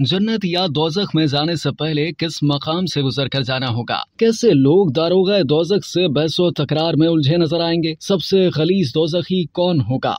जन्नत या दोजख में जाने से पहले किस मकाम से गुजर कर जाना होगा कैसे लोग दारोगा दोजख से बहसो तकरार में उलझे नजर आएंगे सबसे खलीज दोजखी कौन होगा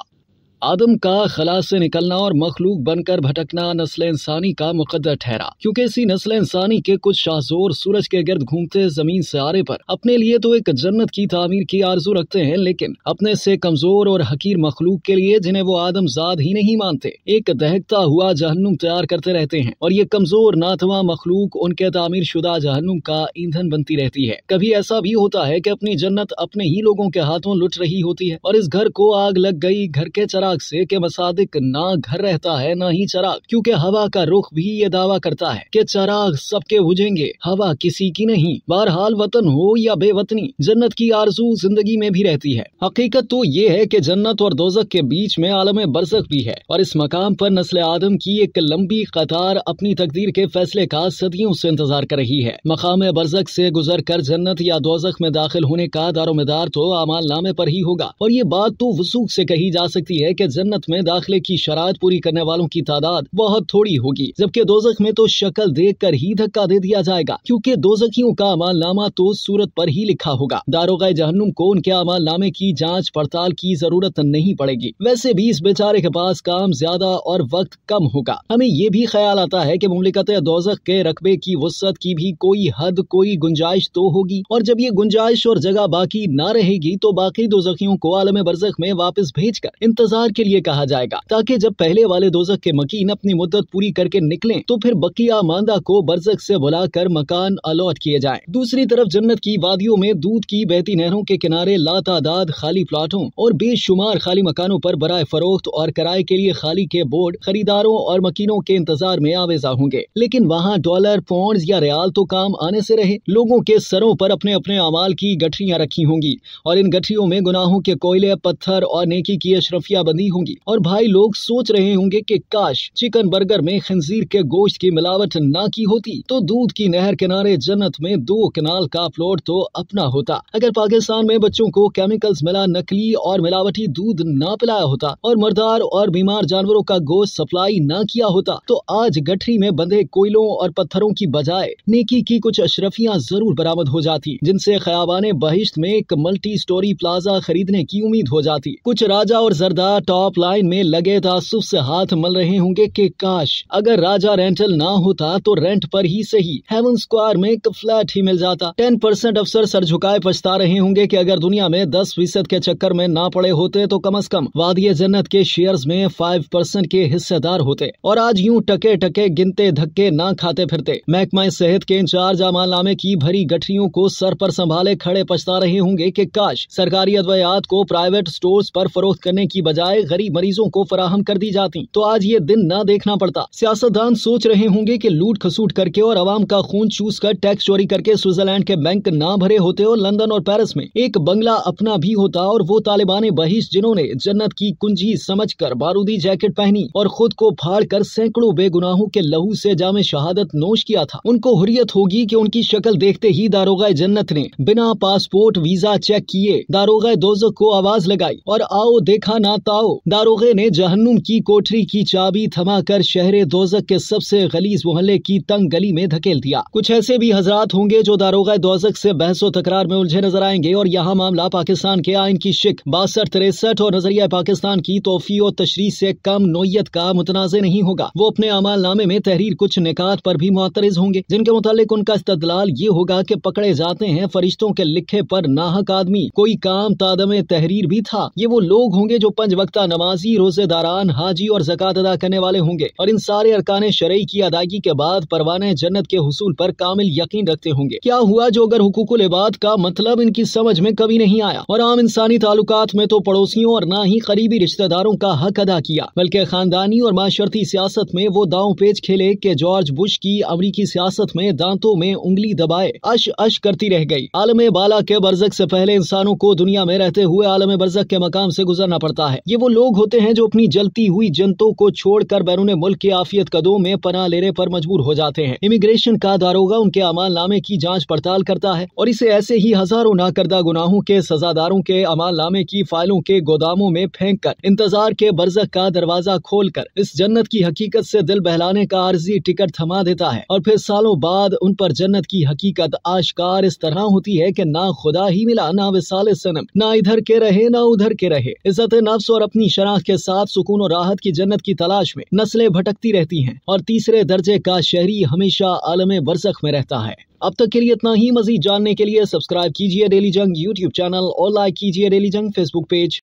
आदम का खला से निकलना और मखलूक बनकर भटकना नस्ल इंसानी का मुकदर ठहरा क्योंकि इसी नस्ल इंसानी के कुछ शाहजोर सूरज के गर्द घूमते जमीन से आरे पर अपने लिए तो एक जन्नत की तामीर की आरजू रखते हैं लेकिन अपने से कमजोर और हकीर मखलूक के लिए जिन्हें वो आदमजाद ही नहीं मानते एक दहकता हुआ जहनुम तैयार करते रहते हैं और ये कमजोर नातवा मखलूक उनके तामीर शुदा जहनुम का ईंधन बनती रहती है कभी ऐसा भी होता है की अपनी जन्नत अपने ही लोगों के हाथों लुट रही होती है और इस घर को आग लग गई घर के चरा चिराग से के मसादिक ना घर रहता है ना ही चराग क्योंकि हवा का रुख भी ये दावा करता है कि चराग सबके बुझेंगे हवा किसी की नहीं बहरहाल वतन हो या बेवतनी जन्नत की आरजू जिंदगी में भी रहती है हकीकत तो ये है की जन्नत और दोजक के बीच में आलम बरसक भी है और इस मकाम पर नस्ल आदम की एक लंबी कतार अपनी तकदीर के फैसले का सदियों से इंतजार कर रही है मकाम बरसक से गुजर कर जन्नत या दोजक में दाखिल होने का दारोमदार तो अमाल नामे पर ही होगा और ये बात तो वसूख से कही जा सकती है के जन्नत में दाखिले की शरात पूरी करने वालों की तादाद बहुत थोड़ी होगी जबकि दोजख में तो शक्ल देख कर ही धक्का दे दिया जाएगा क्यूँकी दोजखियों का अमाल नामा तो सूरत पर ही लिखा होगा दारोगा जहनुम को उनके अमाल नामे की जाँच पड़ताल की जरूरत नहीं पड़ेगी वैसे भी इस बेचारे के पास काम ज्यादा और वक्त कम होगा हमें ये भी ख्याल आता है की मुमलिकत दोजख के रकबे की वसत की भी कोई हद कोई गुंजाइश तो होगी और जब ये गुंजाइश और जगह बाकी ना रहेगी तो बाकी दोजखियों को आलम बरजख में वापस भेज कर इंतजार बार के लिए कहा जाएगा ताकि जब पहले वाले दोजक के मकीन अपनी मुद्दत पूरी करके निकले तो फिर बकिया मांदा को बरसक से बुलाकर मकान अलॉट किए जाए दूसरी तरफ जन्नत की वादियों में दूध की बहती नहरों के किनारे लातादाद खाली प्लाटों और बेशुमार खाली मकानों पर बरए फरोख्त और किराए के लिए खाली के बोर्ड खरीदारों और मकीनों के इंतजार में आवेजा होंगे लेकिन वहाँ डॉलर पॉन्ड या रियाल तो काम आने से रहे लोगों के सरों पर अपने अपने अमाल की गठरियाँ रखी होंगी और इन गठरियों में गुनाहों के कोयले पत्थर और नेकी की अशरफिया बंदी होंगी और भाई लोग सोच रहे होंगे कि काश चिकन बर्गर में खंजीर के गोश्त की मिलावट ना की होती तो दूध की नहर किनारे जन्नत में दो कनाल का प्लॉट तो अपना होता अगर पाकिस्तान में बच्चों को केमिकल्स मिला नकली और मिलावटी दूध ना पिलाया होता और मर्दार और बीमार जानवरों का गोश्त सप्लाई न किया होता तो आज गठरी में बंधे कोयलों और पत्थरों की बजाय नेकी की कुछ अशरफियाँ जरूर बरामद हो जाती जिनसे खयाबान बहिश्त में एक मल्टी स्टोरी प्लाजा खरीदने की उम्मीद हो जाती कुछ राजा और जरदार टॉप लाइन में लगे तासुब से हाथ मल रहे होंगे कि काश अगर राजा रेंटल ना होता तो रेंट पर ही सही हेवन स्क्वायर में एक फ्लैट ही मिल जाता टेन परसेंट अफसर सर झुकाए पछता रहे होंगे की अगर दुनिया में दस फीसद के चक्कर में ना पड़े होते तो कम अज कम वादिय जन्नत के शेयर में फाइव परसेंट के हिस्सेदार होते और आज यूं टके टके गिनते धक्के ना खाते फिरते महकमा सेहत के इंचार्ज अमालनामे की भरी गठरियों को सर पर संभाले खड़े पछता रहे होंगे कि काश सरकारी अद्वयात को प्राइवेट स्टोर्स पर फरोख्त करने की बजाय सेवाएं गरीब मरीजों को फराहम कर दी जाती तो आज ये दिन न देखना पड़ता सियासतदान सोच रहे होंगे की लूट खसूट करके और आवाम का खून चूस कर टैक्स चोरी करके स्विट्जरलैंड के बैंक न भरे होते और लंदन और पैरिस में एक बंगला अपना भी होता और वो तालिबान बहिश जिन्होंने जन्नत की कुंजी समझ कर बारूदी जैकेट पहनी और खुद को फाड़ कर सैकड़ों बेगुनाहों के लहू से जामे शहादत नोश किया था उनको हुरियत होगी कि उनकी शक्ल देखते ही दारोगा जन्नत ने बिना पासपोर्ट वीजा चेक किए दारोगा दोजक को आवाज लगाई और आओ देखा ना ताओ जाओ दारोगे ने जहन्नुम की कोठरी की चाबी थमा कर शहर दोजक के सबसे गलीज मोहल्ले की तंग गली में धकेल दिया कुछ ऐसे भी हजरात होंगे जो दारोगा दोजक से बहसो तकरार में उलझे नजर आएंगे और यहाँ मामला पाकिस्तान के आयन की शिक बासठ तिरसठ और नजरिया पाकिस्तान की तोहफी और तशरी से कम नोयत का मुतनाज नहीं होगा वो अपने अमाल नामे में तहरीर कुछ निकात पर भी मुतरज होंगे जिनके मुतालिक उनका इस्तलाल ये होगा की पकड़े जाते हैं फरिश्तों के लिखे पर नाहक आदमी कोई काम तादम तहरीर भी था ये वो लोग होंगे जो पंच वक्त पुख्ता नमाजी रोजेदारान हाजी और जक़ात अदा करने वाले होंगे और इन सारे अरकान शरई की अदायगी के बाद परवान जन्नत के हसूल पर कामिल यकीन रखते होंगे क्या हुआ जो अगर हुकूक इबाद का मतलब इनकी समझ में कभी नहीं आया और आम इंसानी ताल्लुक में तो पड़ोसियों और ना ही करीबी रिश्तेदारों का हक अदा किया बल्कि खानदानी और माशर्ती सियासत में वो दाव पेज खेले के जॉर्ज बुश की अमरीकी सियासत में दांतों में उंगली दबाए अश अश करती रह गई आलम बाला के बरजक से पहले इंसानों को दुनिया में रहते हुए आलम बरजक के मकाम से गुजरना पड़ता है ये ये वो लोग होते हैं जो अपनी जलती हुई जनतों को छोड़कर बैरून मुल्क के आफियत कदों में पना लेने पर मजबूर हो जाते हैं इमिग्रेशन का दारोगा उनके अमाल नामे की जाँच पड़ताल करता है और इसे ऐसे ही हजारों नाकर्दा गुनाहों के सजादारों के अमाल नामे की फाइलों के गोदामों में फेंक कर इंतजार के बरसक का दरवाजा खोल कर इस जन्नत की हकीकत से दिल बहलाने का आर्जी टिकट थमा देता है और फिर सालों बाद उन पर जन्नत की हकीकत आशकार इस तरह होती है की ना खुदा ही मिला ना विसाल सनम ना इधर के रहे ना उधर के रहे इज्जत नफ्स और अपनी शराख के साथ सुकून और राहत की जन्नत की तलाश में नस्लें भटकती रहती हैं और तीसरे दर्जे का शहरी हमेशा आलम बरसक में रहता है अब तक के लिए इतना ही मजीद जानने के लिए सब्सक्राइब कीजिए डेली जंग यूट्यूब चैनल और लाइक कीजिए डेली जंग फेसबुक पेज